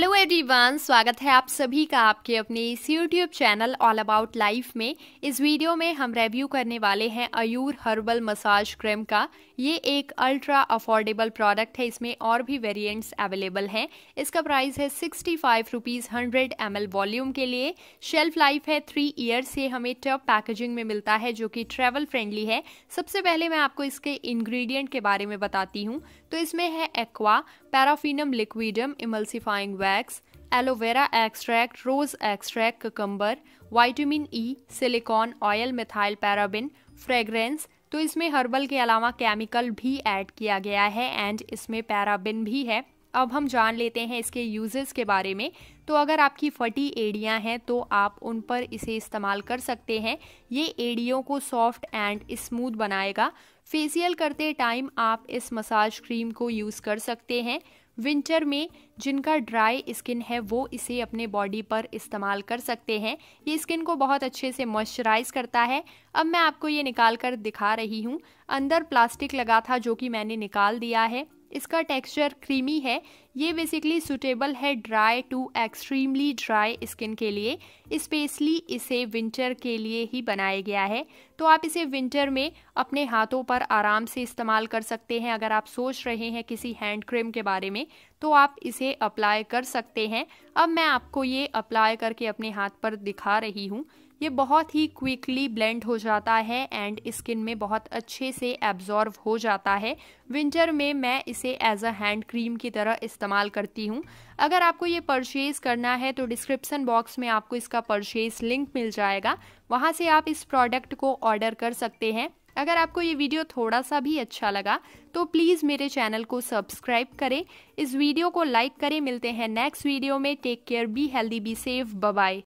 hello everyone स्वागत है आप सभी का आपके अपने इस YouTube channel All About Life में इस वीडियो में हम रिव्यू करने वाले हैं अयूर हर्बल मसाज क्रीम का ये एक अल्ट्रा अफोर्डेबल प्रोडक्ट है इसमें और भी वेरिएंट्स अवेलेबल हैं इसका प्राइस है sixty five rupees hundred M L volume के लिए शेल्फ लाइफ है थ्री ईयर्स ये हमें टर्प पैकेजिंग में मिलता है जो कि ट्रेवल फ्रेंडली है सबसे पहले मैं आपको इसके इन्ग्रीडियंट के बारे में बताती हूँ तो इसमें है aqua paraffinum liquidum emulsifying well wax aloe vera extract rose extract cucumber vitamin E silicone oil methyl paraben fragrance तो इसमें हर्बल के अलावा केमिकल भी ऐड किया गया है एंड इसमें पैराबिन भी है अब हम जान लेते हैं इसके यूजेस के बारे में तो अगर आपकी फटी एड़ियाँ हैं तो आप उन पर इसे इस्तेमाल कर सकते हैं ये एड़ियों को सॉफ्ट एंड स्मूथ बनाएगा फेसियल करते टाइम आप इस मसाज क्रीम को यूज़ कर सकते हैं विंटर में जिनका ड्राई स्किन है वो इसे अपने बॉडी पर इस्तेमाल कर सकते हैं ये स्किन को बहुत अच्छे से मॉइस्चराइज करता है अब मैं आपको ये निकाल कर दिखा रही हूँ अंदर प्लास्टिक लगा था जो कि मैंने निकाल दिया है इसका टेक्सचर क्रीमी है ये बेसिकली सुटेबल है dry to extremely dry skin के लिए स्पेशली इसे विंटर के लिए ही बनाया गया है तो आप इसे विंटर में अपने हाथों पर आराम से इस्तेमाल कर सकते हैं अगर आप सोच रहे हैं किसी हैंड क्रीम के बारे में तो आप इसे अप्लाई कर सकते हैं अब मैं आपको ये अप्लाई करके अपने हाथ पर दिखा रही हूँ ये बहुत ही क्विकली ब्लेंड हो जाता है एंड स्किन में बहुत अच्छे से एब्जॉर्व हो जाता है विंटर में मैं इसे एज अ हैंड क्रीम की तरह इस्तेमाल करती हूँ अगर आपको ये परचेज़ करना है तो डिस्क्रिप्सन बॉक्स में आपको इसका परचेज़ लिंक मिल जाएगा वहाँ से आप इस प्रोडक्ट को ऑर्डर कर सकते हैं अगर आपको ये वीडियो थोड़ा सा भी अच्छा लगा तो प्लीज़ मेरे चैनल को सब्सक्राइब करें इस वीडियो को लाइक करें मिलते हैं नेक्स्ट वीडियो में take care be healthy be safe bye